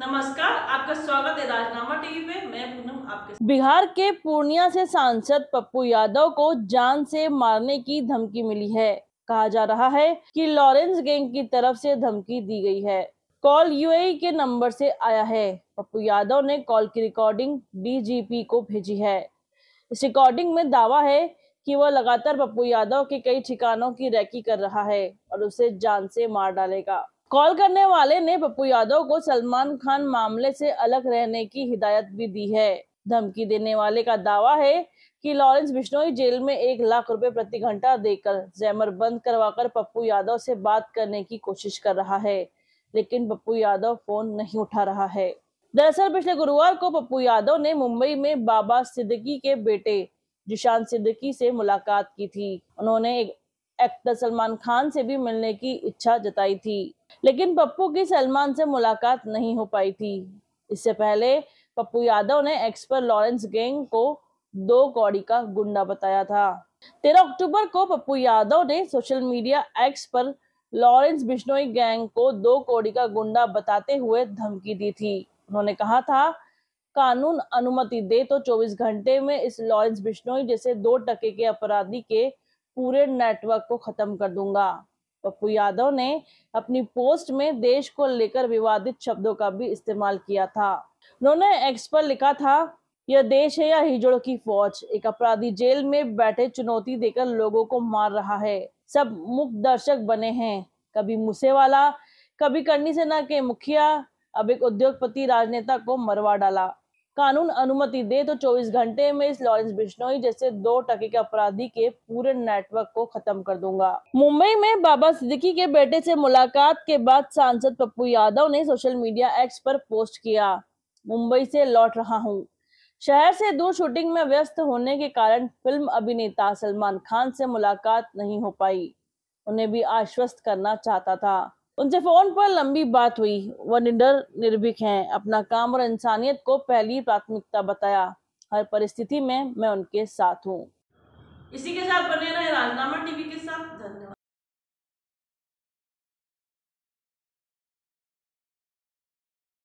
नमस्कार आपका स्वागत है राजनामा टीवी पे मैं पूनम आपके बिहार के पूर्णिया से सांसद पप्पू यादव को जान से मारने की धमकी मिली है कहा जा रहा है कि लॉरेंस गैंग की तरफ से धमकी दी गई है कॉल यूएई के नंबर से आया है पप्पू यादव ने कॉल की रिकॉर्डिंग डीजीपी को भेजी है इस रिकॉर्डिंग में दावा है कि वह लगातार पप्पू यादव के कई ठिकानों की रैकी कर रहा है और उसे जान से मार डालेगा कॉल करने वाले ने पप्पू यादव को सलमान खान मामले से अलग रहने की हिदायत भी दी है धमकी देने वाले का दावा है कि लॉरेंस बिश्नोई जेल में एक लाख रुपए प्रति घंटा देकर जैमर बंद करवाकर पप्पू यादव से बात करने की कोशिश कर रहा है लेकिन पप्पू यादव फोन नहीं उठा रहा है दरअसल पिछले गुरुवार को पप्पू यादव ने मुंबई में बाबा सिद्दकी के बेटे जिशान सिद्दकी से मुलाकात की थी उन्होंने एक एक्टर सलमान खान से भी मिलने की इच्छा जताई थी लेकिन पप्पू की सलमान से मुलाकात नहीं हो पाई थी इससे पहले पप्पू यादव ने एक्स पर लॉरेंस गैंग को दो कौड़ी का गुंडा बताया था तेरह अक्टूबर को पप्पू यादव ने सोशल मीडिया एक्स पर लॉरेंस बिश्नोई गैंग को दो कौड़ी का गुंडा बताते हुए धमकी दी थी उन्होंने कहा था कानून अनुमति दे तो 24 घंटे में इस लॉरेंस बिश्नोई जैसे दो टके के अपराधी के पूरे नेटवर्क को खत्म कर दूंगा पप्पू यादव ने अपनी पोस्ट में देश को लेकर विवादित शब्दों का भी इस्तेमाल किया था उन्होंने एक्स पर लिखा था यह देश है या हिजड़ों की फौज एक अपराधी जेल में बैठे चुनौती देकर लोगों को मार रहा है सब मुख्य दर्शक बने हैं कभी मूसेवाला कभी करनी सेना के मुखिया अब एक उद्योगपति राजनेता को मरवा डाला कानून अनुमति दे तो 24 घंटे में इस लॉरेंस बिश्नोई जैसे दो टके के अपराधी के पूरे नेटवर्क को खत्म कर दूंगा मुंबई में बाबा सिद्दीकी के बेटे से मुलाकात के बाद सांसद पप्पू यादव ने सोशल मीडिया एक्स पर पोस्ट किया मुंबई से लौट रहा हूँ शहर से दूर शूटिंग में व्यस्त होने के कारण फिल्म अभिनेता सलमान खान से मुलाकात नहीं हो पाई उन्हें भी आश्वस्त करना चाहता था उनसे फोन पर लंबी बात हुई वह निडर निर्भीक हैं अपना काम और इंसानियत को पहली प्राथमिकता बताया हर परिस्थिति में मैं उनके साथ हूँ इसी के साथ बने रहे राजनामा टीवी के साथ